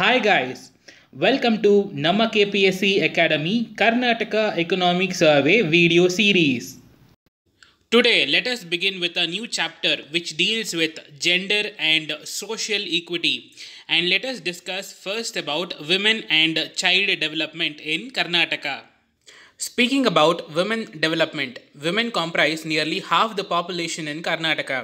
Hi guys, welcome to Nama KPSC Academy Karnataka Economic Survey video series. Today, let us begin with a new chapter which deals with gender and social equity. And let us discuss first about women and child development in Karnataka. Speaking about women development, women comprise nearly half the population in Karnataka.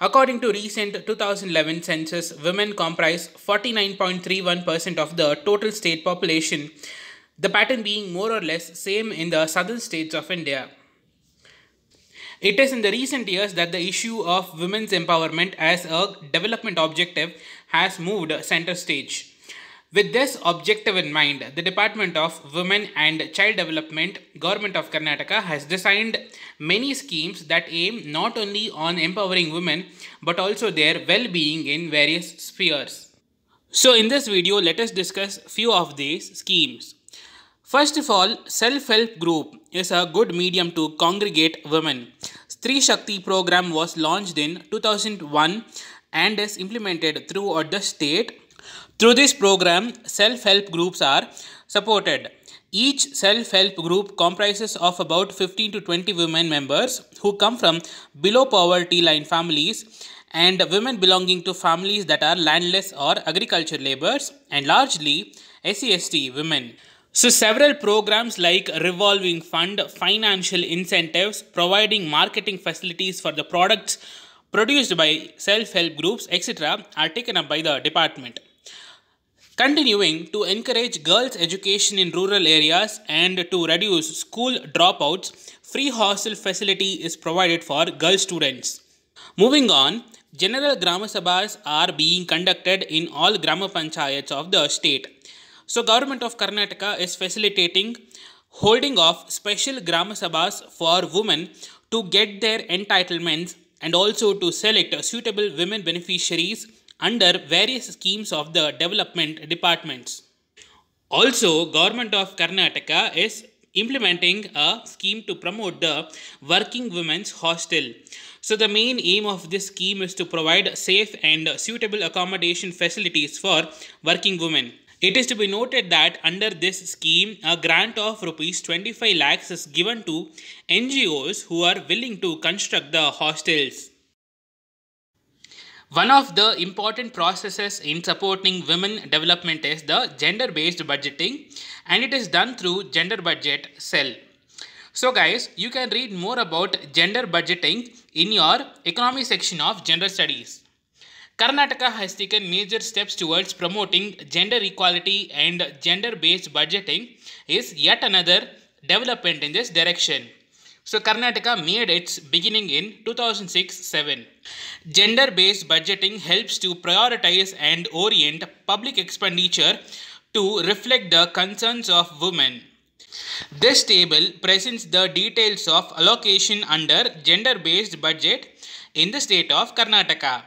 According to recent 2011 census, women comprise 49.31% of the total state population, the pattern being more or less same in the southern states of India. It is in the recent years that the issue of women's empowerment as a development objective has moved center stage. With this objective in mind, the Department of Women and Child Development, Government of Karnataka has designed many schemes that aim not only on empowering women but also their well-being in various spheres. So in this video, let us discuss few of these schemes. First of all, self-help group is a good medium to congregate women. Stri Shakti program was launched in 2001 and is implemented throughout the state through this program, self-help groups are supported. Each self-help group comprises of about 15 to 20 women members who come from below poverty line families and women belonging to families that are landless or agriculture laborers and largely SEST women. So, several programs like revolving fund, financial incentives, providing marketing facilities for the products produced by self help groups, etc., are taken up by the department. Continuing to encourage girls' education in rural areas and to reduce school dropouts, free hostel facility is provided for girl students. Moving on, general Grama Sabhas are being conducted in all Grama Panchayats of the state. So government of Karnataka is facilitating holding of special Grama Sabhas for women to get their entitlements and also to select suitable women beneficiaries under various schemes of the development departments. Also, government of Karnataka is implementing a scheme to promote the working women's hostel. So the main aim of this scheme is to provide safe and suitable accommodation facilities for working women. It is to be noted that under this scheme, a grant of rupees 25 lakhs is given to NGOs who are willing to construct the hostels. One of the important processes in supporting women development is the gender-based budgeting and it is done through gender budget cell. So guys, you can read more about gender budgeting in your economy section of gender studies. Karnataka has taken major steps towards promoting gender equality and gender-based budgeting is yet another development in this direction. So Karnataka made its beginning in 2006-7. Gender-based budgeting helps to prioritize and orient public expenditure to reflect the concerns of women. This table presents the details of allocation under gender-based budget in the state of Karnataka.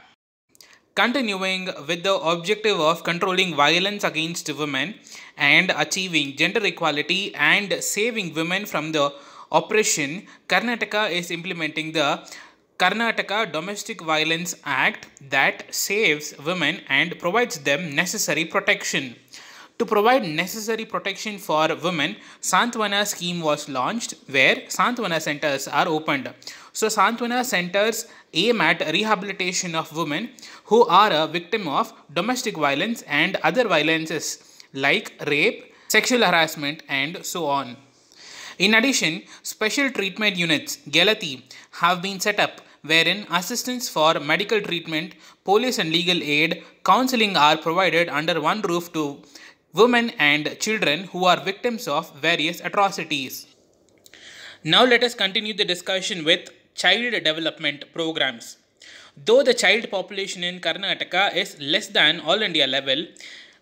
Continuing with the objective of controlling violence against women and achieving gender equality and saving women from the operation, Karnataka is implementing the Karnataka Domestic Violence Act that saves women and provides them necessary protection. To provide necessary protection for women, Santvana scheme was launched where Santvana centers are opened. So Santvana centers aim at rehabilitation of women who are a victim of domestic violence and other violences like rape, sexual harassment and so on. In addition, special treatment units, Galati, have been set up wherein assistance for medical treatment, police and legal aid, counseling are provided under one roof to women and children who are victims of various atrocities. Now let us continue the discussion with child development programs. Though the child population in Karnataka is less than all India level,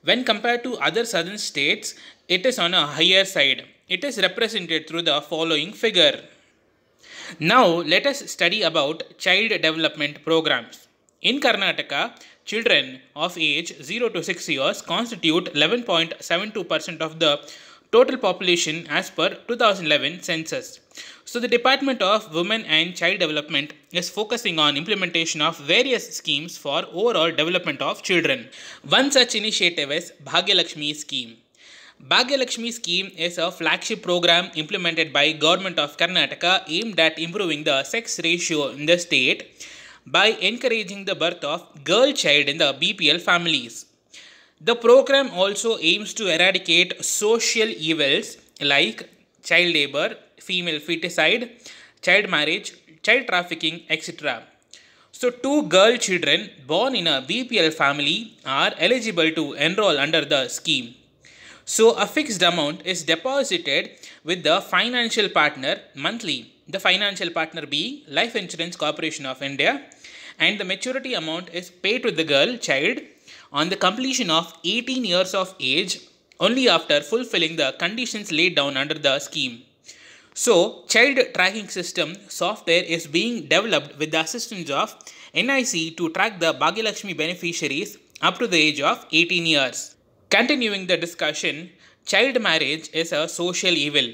when compared to other southern states, it is on a higher side. It is represented through the following figure. Now let us study about child development programs. In Karnataka, children of age 0 to 6 years constitute 11.72% of the total population as per 2011 census. So the Department of Women and Child Development is focusing on implementation of various schemes for overall development of children. One such initiative is Bhagyalakshmi scheme. Bhagyalakshmi scheme is a flagship program implemented by government of Karnataka aimed at improving the sex ratio in the state by encouraging the birth of girl child in the BPL families. The program also aims to eradicate social evils like child labor, female feticide, child marriage, child trafficking, etc. So, two girl children born in a BPL family are eligible to enroll under the scheme. So a fixed amount is deposited with the financial partner monthly, the financial partner being Life Insurance Corporation of India and the maturity amount is paid to the girl child on the completion of 18 years of age only after fulfilling the conditions laid down under the scheme. So, child tracking system software is being developed with the assistance of NIC to track the Bhagyalakshmi beneficiaries up to the age of 18 years. Continuing the discussion, child marriage is a social evil.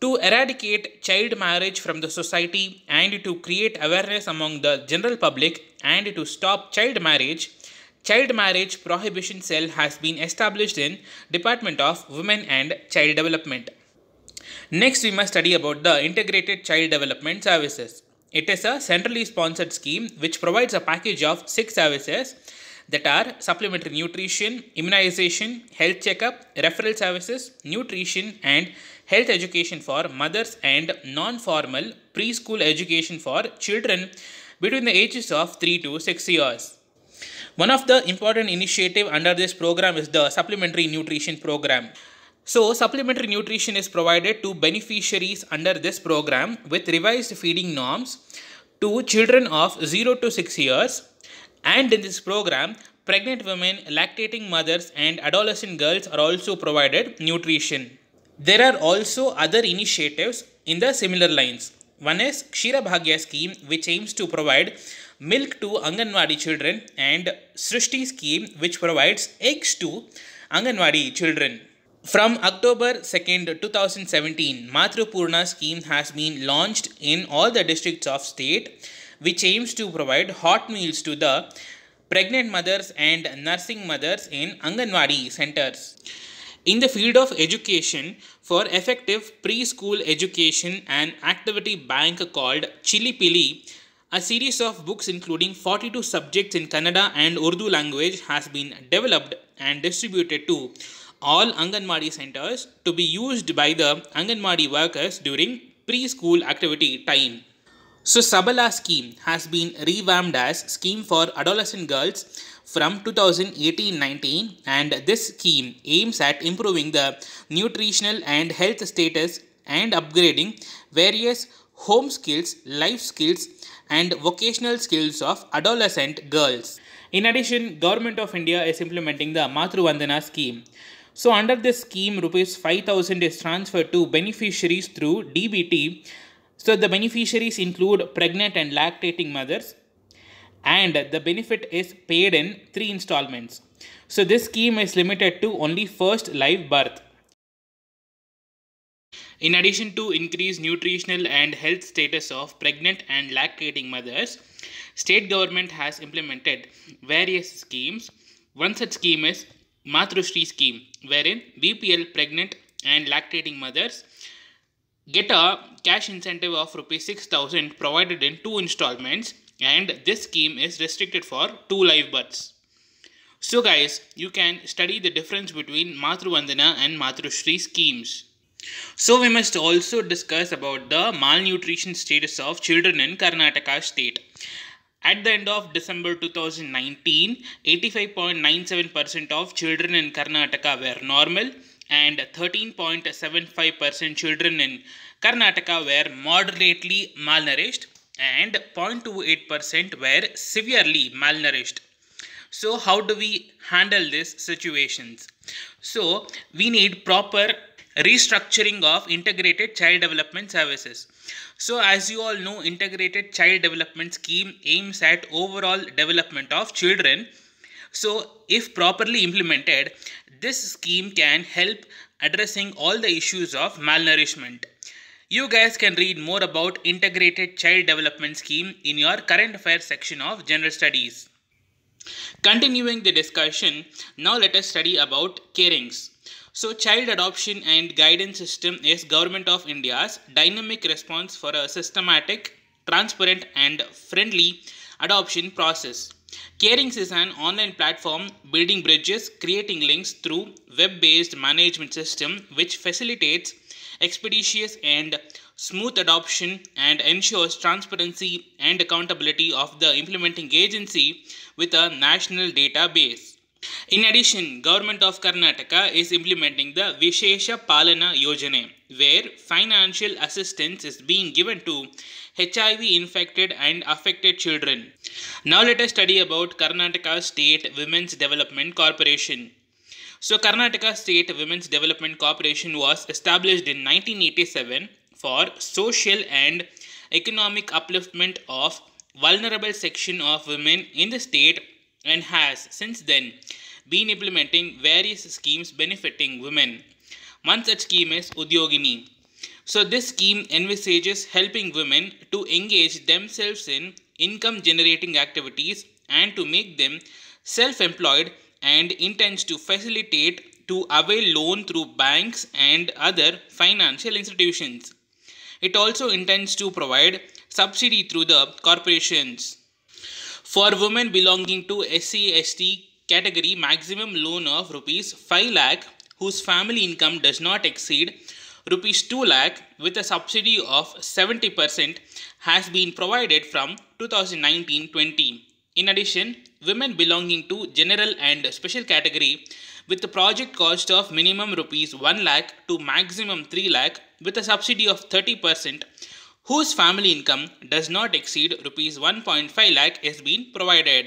To eradicate child marriage from the society and to create awareness among the general public and to stop child marriage, Child Marriage Prohibition Cell has been established in Department of Women and Child Development. Next, we must study about the Integrated Child Development Services. It is a centrally sponsored scheme which provides a package of six services that are supplementary nutrition, immunization, health checkup, referral services, nutrition and health education for mothers and non-formal preschool education for children between the ages of 3 to 6 years. One of the important initiative under this program is the supplementary nutrition program. So, supplementary nutrition is provided to beneficiaries under this program with revised feeding norms to children of 0 to 6 years and in this program, pregnant women, lactating mothers, and adolescent girls are also provided nutrition. There are also other initiatives in the similar lines. One is Kshira Bhagya scheme, which aims to provide milk to Anganwadi children, and Srishti scheme, which provides eggs to Anganwadi children. From October 2nd, 2017, Matrupurna scheme has been launched in all the districts of state which aims to provide hot meals to the pregnant mothers and nursing mothers in Anganwadi centers. In the field of education, for effective preschool education, an activity bank called Chili Pili, a series of books including 42 subjects in Kannada and Urdu language has been developed and distributed to all Anganwadi centers to be used by the Anganwadi workers during preschool activity time. So Sabala scheme has been revamped as scheme for adolescent girls from 2018-19 and this scheme aims at improving the nutritional and health status and upgrading various home skills, life skills and vocational skills of adolescent girls. In addition, Government of India is implementing the Matru Vandana scheme. So under this scheme, rupees 5000 is transferred to beneficiaries through DBT so the beneficiaries include pregnant and lactating mothers and the benefit is paid in three installments. So this scheme is limited to only first live birth. In addition to increased nutritional and health status of pregnant and lactating mothers, state government has implemented various schemes. One such scheme is Matrushri scheme, wherein BPL pregnant and lactating mothers get a cash incentive of rupees 6000 provided in two installments and this scheme is restricted for two live births. So guys, you can study the difference between Vandana and Matrushri schemes. So we must also discuss about the malnutrition status of children in Karnataka state. At the end of December 2019, 85.97% of children in Karnataka were normal and 13.75% children in Karnataka were moderately malnourished and 0.28% were severely malnourished. So how do we handle these situations? So we need proper restructuring of integrated child development services so as you all know integrated child development scheme aims at overall development of children so if properly implemented this scheme can help addressing all the issues of malnourishment. You guys can read more about Integrated Child Development Scheme in your current affairs section of General Studies. Continuing the discussion, now let us study about carings. So child adoption and guidance system is government of India's dynamic response for a systematic, transparent and friendly adoption process. Carings is an online platform building bridges, creating links through web-based management system which facilitates expeditious and smooth adoption and ensures transparency and accountability of the implementing agency with a national database. In addition, Government of Karnataka is implementing the Vishesha Palana Yojana where financial assistance is being given to HIV infected and affected children. Now let us study about Karnataka State Women's Development Corporation. So Karnataka State Women's Development Corporation was established in 1987 for social and economic upliftment of vulnerable section of women in the state and has since then been implementing various schemes benefiting women. One such scheme is Udyogini. So, this scheme envisages helping women to engage themselves in income generating activities and to make them self employed and intends to facilitate to avail loan through banks and other financial institutions. It also intends to provide subsidy through the corporations. For women belonging to SC, ST category, maximum loan of rupees 5 lakh whose family income does not exceed rupees 2 lakh with a subsidy of 70% has been provided from 2019-20. In addition, women belonging to general and special category with the project cost of minimum rupees 1 lakh to maximum 3 lakh with a subsidy of 30% whose family income does not exceed rupees 1.5 lakh is being provided.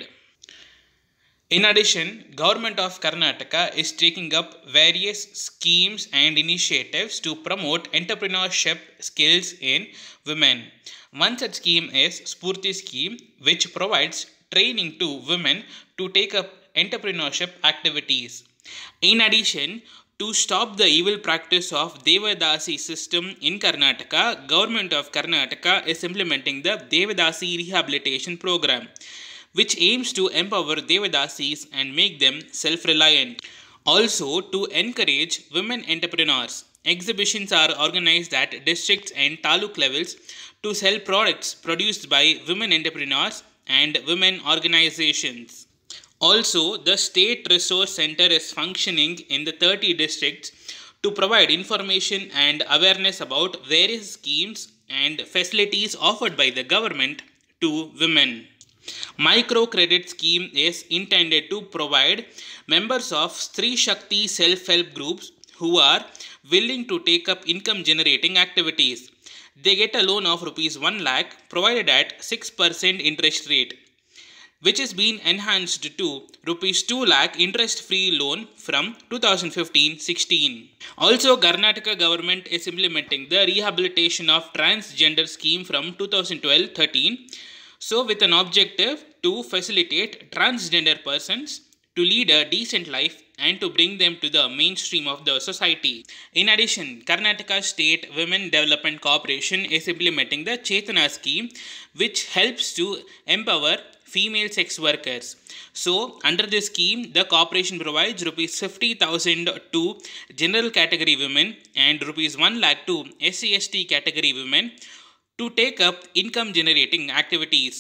In addition, government of Karnataka is taking up various schemes and initiatives to promote entrepreneurship skills in women. One such scheme is Spurti scheme which provides training to women to take up entrepreneurship activities. In addition, to stop the evil practice of Devadasi system in Karnataka, government of Karnataka is implementing the Devadasi rehabilitation program which aims to empower Devadasis and make them self-reliant. Also to encourage women entrepreneurs. Exhibitions are organized at districts and taluk levels to sell products produced by women entrepreneurs and women organizations. Also, the State Resource Center is functioning in the 30 districts to provide information and awareness about various schemes and facilities offered by the government to women. Microcredit scheme is intended to provide members of Sri Shakti self-help groups who are willing to take up income generating activities. They get a loan of rupees 1 lakh provided at 6% interest rate which has been enhanced to rupees 2 lakh interest free loan from 2015-16 also karnataka government is implementing the rehabilitation of transgender scheme from 2012-13 so with an objective to facilitate transgender persons to lead a decent life and to bring them to the mainstream of the society. In addition, Karnataka State Women Development Corporation is implementing the Chetana scheme, which helps to empower female sex workers. So, under this scheme, the corporation provides rupees 50,000 to general category women and rupees 1 lakh to SCST category women to take up income generating activities.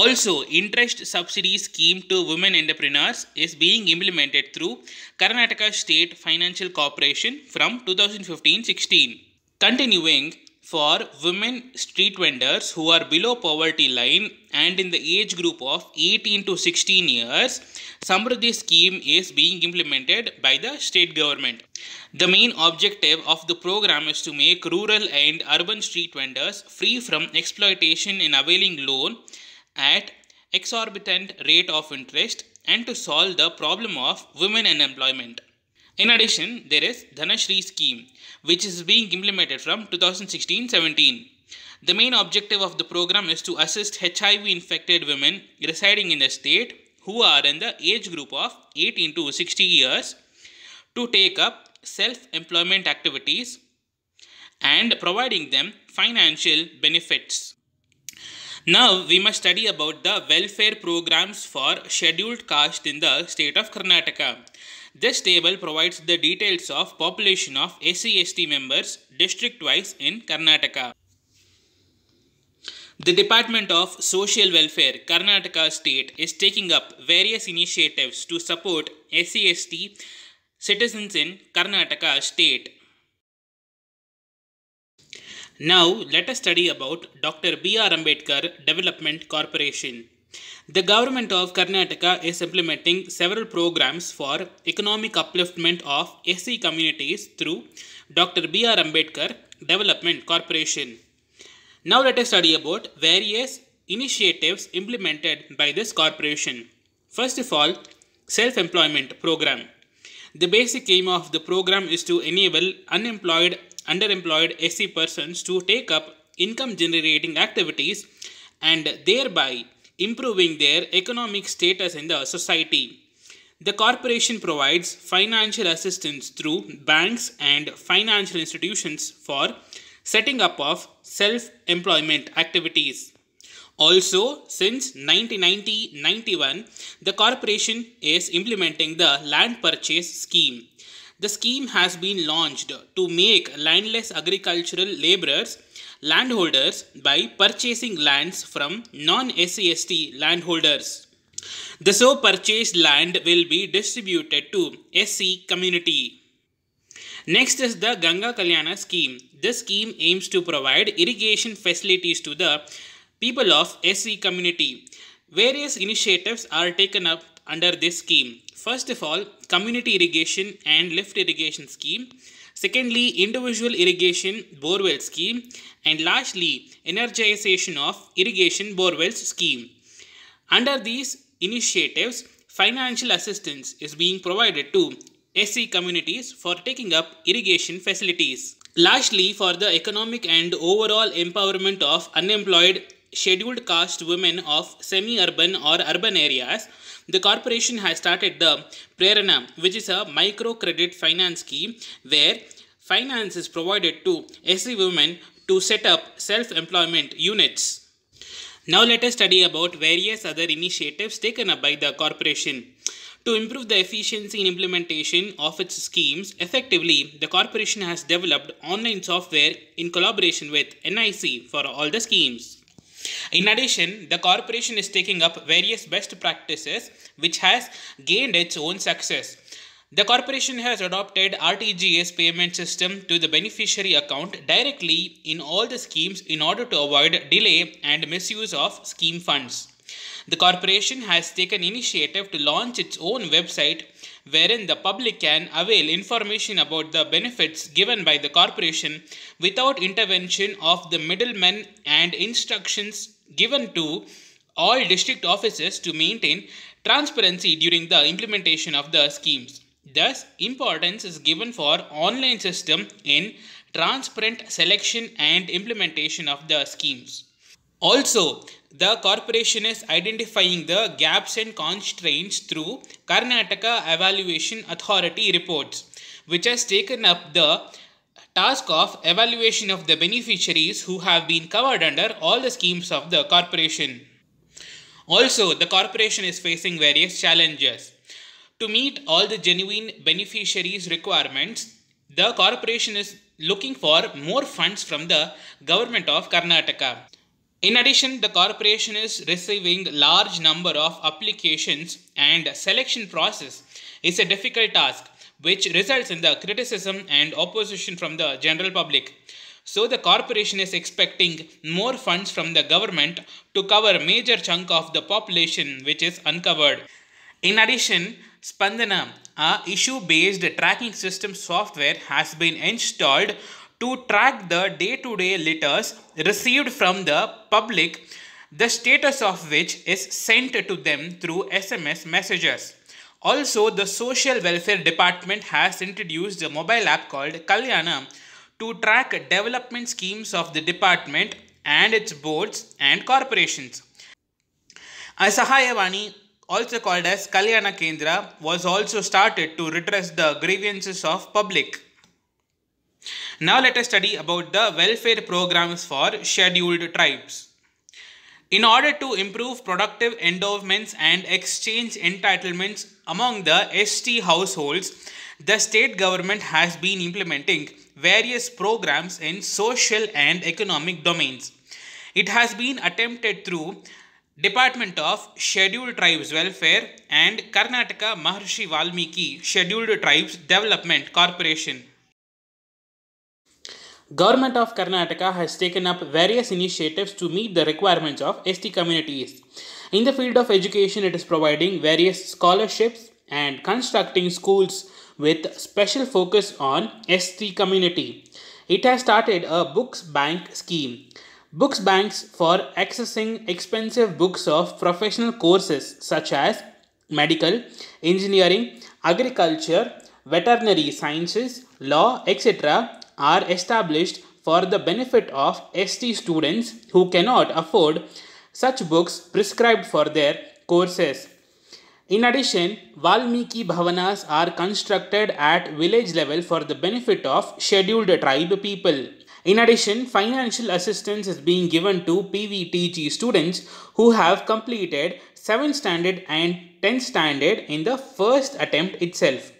Also, interest subsidy scheme to women entrepreneurs is being implemented through Karnataka State Financial Corporation from 2015-16. Continuing, for women street vendors who are below poverty line and in the age group of 18 to 16 years, Samruddhi scheme is being implemented by the state government. The main objective of the program is to make rural and urban street vendors free from exploitation in availing loan at exorbitant rate of interest and to solve the problem of women unemployment. In addition, there is Dhanashri scheme, which is being implemented from 2016-17. The main objective of the program is to assist HIV-infected women residing in the state who are in the age group of 18 to 60 years to take up self-employment activities and providing them financial benefits. Now we must study about the welfare programs for scheduled caste in the state of Karnataka. This table provides the details of population of SAST members district-wise in Karnataka. The Department of Social Welfare, Karnataka State is taking up various initiatives to support SAST citizens in Karnataka State. Now let us study about Dr. B.R. Ambedkar Development Corporation. The government of Karnataka is implementing several programs for economic upliftment of SC communities through Dr. B.R. Ambedkar Development Corporation. Now let us study about various initiatives implemented by this corporation. First of all, self-employment program. The basic aim of the program is to enable unemployed, underemployed SC persons to take up income generating activities and thereby improving their economic status in the society. The corporation provides financial assistance through banks and financial institutions for setting up of self-employment activities. Also, since 1990-91, the corporation is implementing the land purchase scheme. The scheme has been launched to make landless agricultural laborers landholders by purchasing lands from non-SCST landholders. The so purchased land will be distributed to SC community. Next is the Ganga Kalyana scheme. This scheme aims to provide irrigation facilities to the people of SC community. Various initiatives are taken up under this scheme. First of all, community irrigation and lift irrigation scheme. Secondly, individual irrigation borewell scheme and lastly energization of irrigation borewells scheme. Under these initiatives, financial assistance is being provided to SC communities for taking up irrigation facilities. Lastly, for the economic and overall empowerment of unemployed scheduled caste women of semi urban or urban areas, the corporation has started the Prerana, which is a microcredit finance scheme where finance is provided to SC women to set up self-employment units. Now let us study about various other initiatives taken up by the corporation. To improve the efficiency in implementation of its schemes effectively, the corporation has developed online software in collaboration with NIC for all the schemes. In addition, the corporation is taking up various best practices which has gained its own success. The corporation has adopted RTGS payment system to the beneficiary account directly in all the schemes in order to avoid delay and misuse of scheme funds. The corporation has taken initiative to launch its own website wherein the public can avail information about the benefits given by the corporation without intervention of the middlemen and instructions given to all district offices to maintain transparency during the implementation of the schemes. Thus, importance is given for online system in transparent selection and implementation of the schemes. Also, the corporation is identifying the gaps and constraints through Karnataka Evaluation Authority reports, which has taken up the task of evaluation of the beneficiaries who have been covered under all the schemes of the corporation. Also, the corporation is facing various challenges. To meet all the genuine beneficiaries' requirements, the corporation is looking for more funds from the government of Karnataka. In addition, the corporation is receiving large number of applications and selection process is a difficult task which results in the criticism and opposition from the general public. So the corporation is expecting more funds from the government to cover major chunk of the population which is uncovered. In addition, Spandana, a issue-based tracking system software has been installed to track the day-to-day -day letters received from the public, the status of which is sent to them through SMS messages. Also, the Social Welfare Department has introduced a mobile app called Kalyana to track development schemes of the department and its boards and corporations. As also called as Kalyana Kendra, was also started to redress the grievances of public. Now let us study about the welfare programs for scheduled tribes. In order to improve productive endowments and exchange entitlements among the ST households, the state government has been implementing various programs in social and economic domains. It has been attempted through Department of Scheduled Tribes Welfare and Karnataka Maharshi Valmiki Scheduled Tribes Development Corporation. Government of Karnataka has taken up various initiatives to meet the requirements of ST communities. In the field of education, it is providing various scholarships and constructing schools with special focus on ST community. It has started a books bank scheme Books banks for accessing expensive books of professional courses such as medical, engineering, agriculture, veterinary sciences, law, etc. are established for the benefit of ST students who cannot afford such books prescribed for their courses. In addition, Valmiki Bhavanas are constructed at village level for the benefit of scheduled tribe people. In addition, financial assistance is being given to PVTG students who have completed 7th standard and 10th standard in the first attempt itself.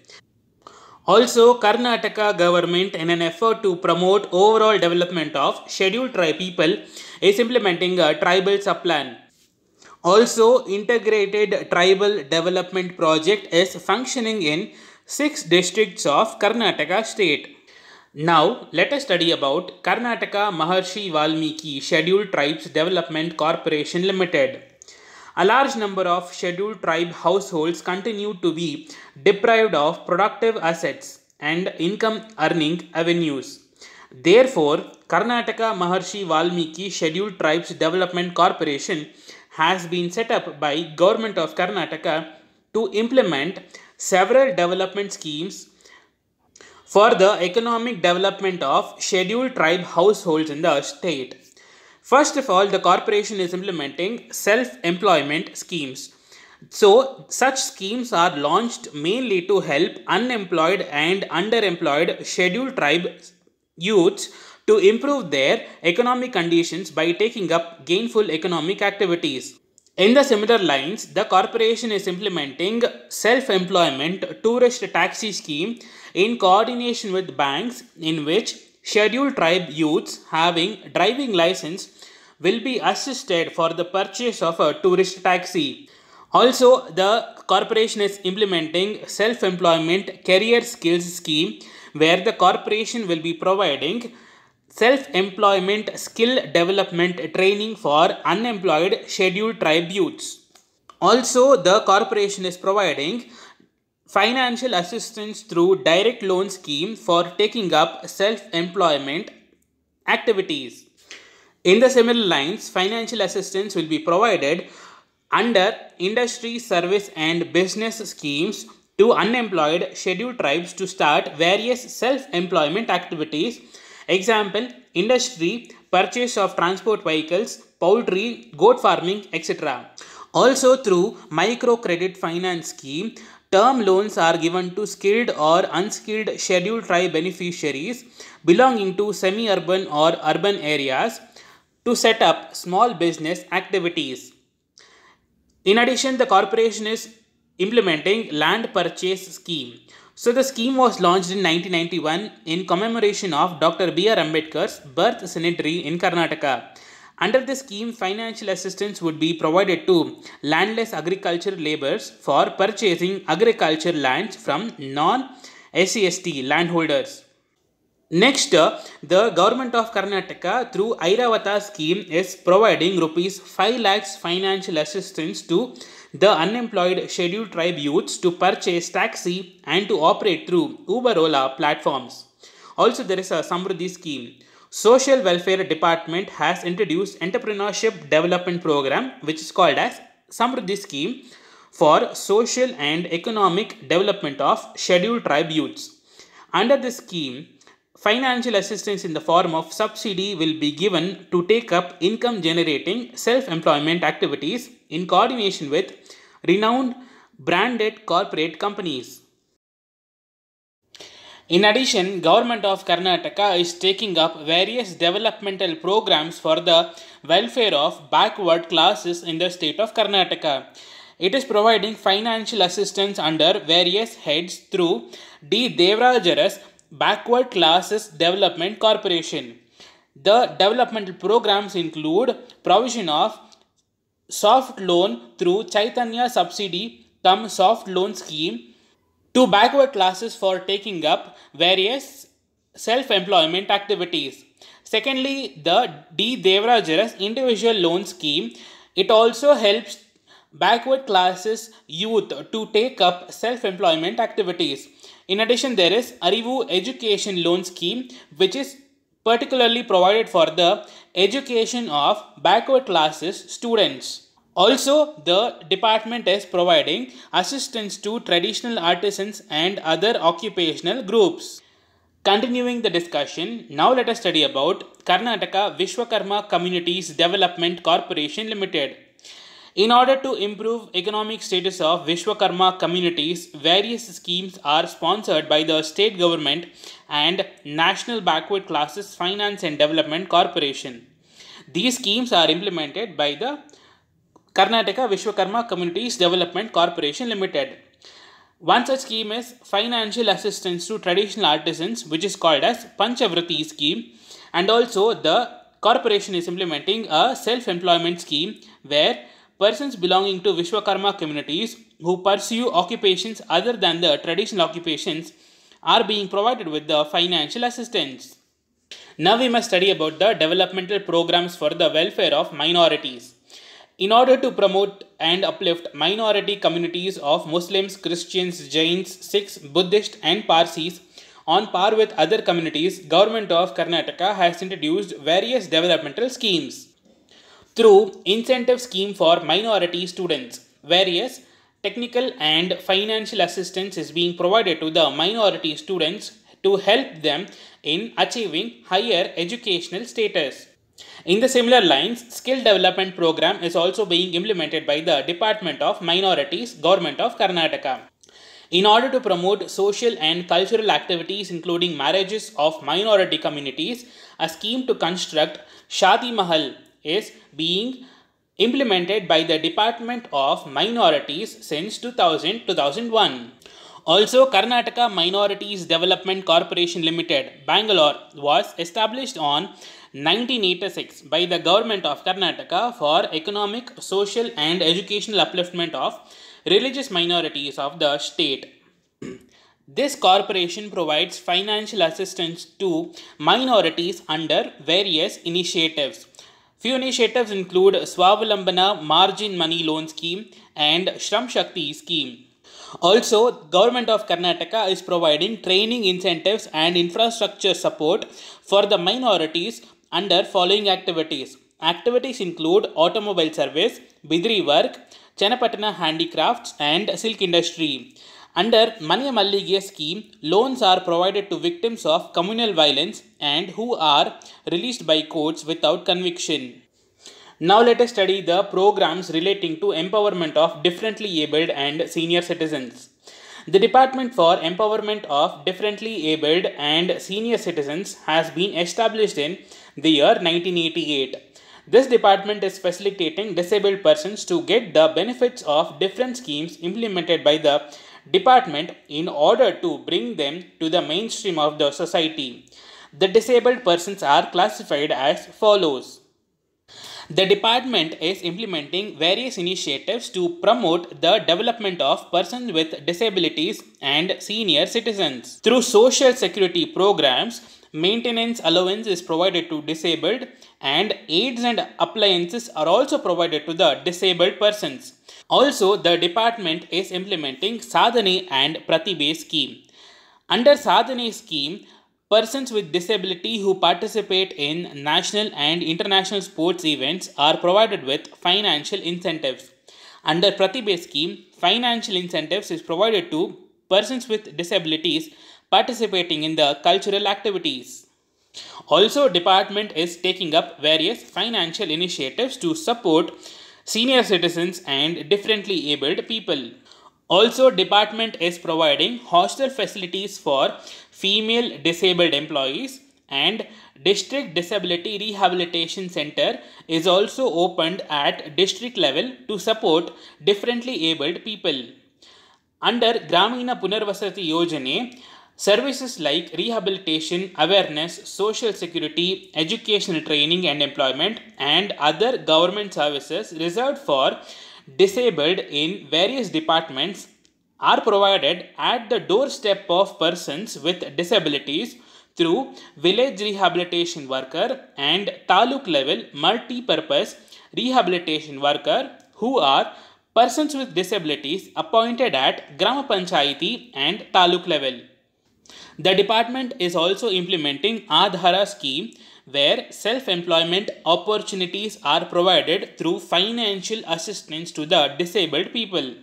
Also, Karnataka government in an effort to promote overall development of scheduled tribe people is implementing a tribal plan. Also, integrated tribal development project is functioning in 6 districts of Karnataka state. Now, let us study about Karnataka Maharshi Valmiki Scheduled Tribes Development Corporation Limited. A large number of scheduled tribe households continue to be deprived of productive assets and income earning avenues. Therefore, Karnataka Maharshi Valmiki Scheduled Tribes Development Corporation has been set up by Government of Karnataka to implement several development schemes for the economic development of scheduled tribe households in the state. First of all, the corporation is implementing self-employment schemes. So, such schemes are launched mainly to help unemployed and underemployed scheduled tribe youths to improve their economic conditions by taking up gainful economic activities. In the similar lines, the corporation is implementing self-employment tourist taxi scheme in coordination with banks in which scheduled tribe youths having driving license will be assisted for the purchase of a tourist taxi. Also, the corporation is implementing self-employment career skills scheme where the corporation will be providing self-employment skill development training for unemployed scheduled tributes. Also, the corporation is providing financial assistance through direct loan scheme for taking up self-employment activities. In the similar lines, financial assistance will be provided under industry service and business schemes to unemployed scheduled tribes to start various self-employment activities Example, industry, purchase of transport vehicles, poultry, goat farming, etc. Also through microcredit finance scheme, term loans are given to skilled or unskilled scheduled tribe beneficiaries belonging to semi-urban or urban areas to set up small business activities. In addition, the corporation is implementing land purchase scheme. So the scheme was launched in 1991 in commemoration of Dr. B.R. Ambedkar's birth centenary in Karnataka. Under the scheme, financial assistance would be provided to landless agricultural laborers for purchasing agriculture lands from non-SEST landholders. Next, uh, the government of Karnataka through Airavata scheme is providing rupees 5 lakhs financial assistance to the unemployed scheduled tribe youths to purchase taxi and to operate through Uber Ola platforms. Also, there is a Samruddhi scheme. Social Welfare Department has introduced entrepreneurship development program which is called as Samruddhi scheme for social and economic development of scheduled tribe youths. Under this scheme, Financial assistance in the form of subsidy will be given to take up income generating self employment activities in coordination with renowned branded corporate companies. In addition, government of Karnataka is taking up various developmental programs for the welfare of backward classes in the state of Karnataka. It is providing financial assistance under various heads through D. Devrajaras Backward Classes Development Corporation. The developmental programs include provision of soft loan through Chaitanya subsidy cum soft loan scheme to backward classes for taking up various self-employment activities. Secondly, the D. Devrajaras individual loan scheme. It also helps backward classes youth to take up self-employment activities. In addition, there is Arivu Education Loan Scheme, which is particularly provided for the education of backward classes students. Also, the department is providing assistance to traditional artisans and other occupational groups. Continuing the discussion, now let us study about Karnataka Vishwakarma Communities Development Corporation Limited. In order to improve economic status of Vishwakarma communities, various schemes are sponsored by the state government and National Backward Classes Finance and Development Corporation. These schemes are implemented by the Karnataka Vishwakarma Communities Development Corporation Limited. One such scheme is financial assistance to traditional artisans, which is called as Panchavrati scheme, and also the corporation is implementing a self-employment scheme where persons belonging to Vishwakarma communities who pursue occupations other than the traditional occupations are being provided with the financial assistance. Now we must study about the developmental programs for the welfare of minorities. In order to promote and uplift minority communities of Muslims, Christians, Jains, Sikhs, Buddhists and Parsis on par with other communities, government of Karnataka has introduced various developmental schemes through incentive scheme for minority students. Various technical and financial assistance is being provided to the minority students to help them in achieving higher educational status. In the similar lines, skill development program is also being implemented by the Department of Minorities, Government of Karnataka. In order to promote social and cultural activities including marriages of minority communities, a scheme to construct Shadi Mahal is being implemented by the Department of Minorities since 2000-2001. Also, Karnataka Minorities Development Corporation Limited, Bangalore, was established on 1986 by the government of Karnataka for economic, social, and educational upliftment of religious minorities of the state. This corporation provides financial assistance to minorities under various initiatives Few initiatives include Swavalambana Margin Money Loan Scheme and Shram Shakti Scheme. Also, Government of Karnataka is providing training incentives and infrastructure support for the minorities under following activities. Activities include automobile service, bidri work, Chennapatna handicrafts and silk industry. Under Manya Malligya scheme, loans are provided to victims of communal violence and who are released by courts without conviction. Now let us study the programs relating to empowerment of differently abled and senior citizens. The Department for Empowerment of Differently Abled and Senior Citizens has been established in the year 1988. This department is facilitating disabled persons to get the benefits of different schemes implemented by the department in order to bring them to the mainstream of the society. The disabled persons are classified as follows. The department is implementing various initiatives to promote the development of persons with disabilities and senior citizens. Through social security programs, maintenance allowance is provided to disabled and aids and appliances are also provided to the disabled persons. Also, the department is implementing Sadhani and Pratibhe scheme. Under Sadhani scheme, persons with disability who participate in national and international sports events are provided with financial incentives. Under Pratibhe scheme, financial incentives is provided to persons with disabilities participating in the cultural activities. Also, department is taking up various financial initiatives to support senior citizens and differently abled people. Also, department is providing hostel facilities for female disabled employees and district disability rehabilitation center is also opened at district level to support differently abled people. Under Gramina Punarvasati Yojane, Services like rehabilitation, awareness, social security, educational training and employment, and other government services reserved for disabled in various departments are provided at the doorstep of persons with disabilities through village rehabilitation worker and taluk level multi-purpose rehabilitation worker who are persons with disabilities appointed at Gram Panchayati and Taluk level. The department is also implementing Aadhara scheme where self-employment opportunities are provided through financial assistance to the disabled people.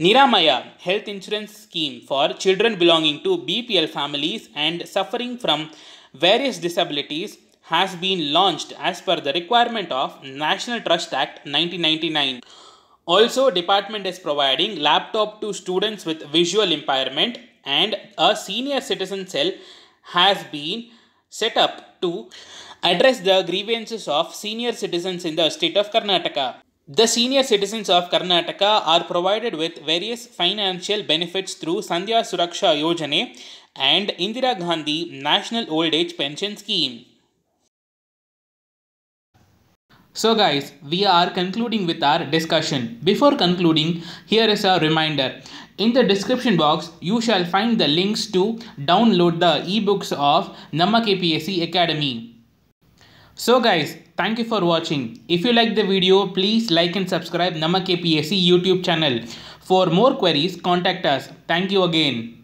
Niramaya health insurance scheme for children belonging to BPL families and suffering from various disabilities has been launched as per the requirement of National Trust Act 1999. Also, department is providing laptop to students with visual impairment and a senior citizen cell has been set up to address the grievances of senior citizens in the state of Karnataka. The senior citizens of Karnataka are provided with various financial benefits through Sandhya Suraksha Yojane and Indira Gandhi National Old Age Pension Scheme. So, guys, we are concluding with our discussion. Before concluding, here is a reminder in the description box, you shall find the links to download the ebooks of Namma KPSC Academy. So guys, thank you for watching. If you like the video, please like and subscribe Namma KPSC YouTube channel. For more queries, contact us. Thank you again.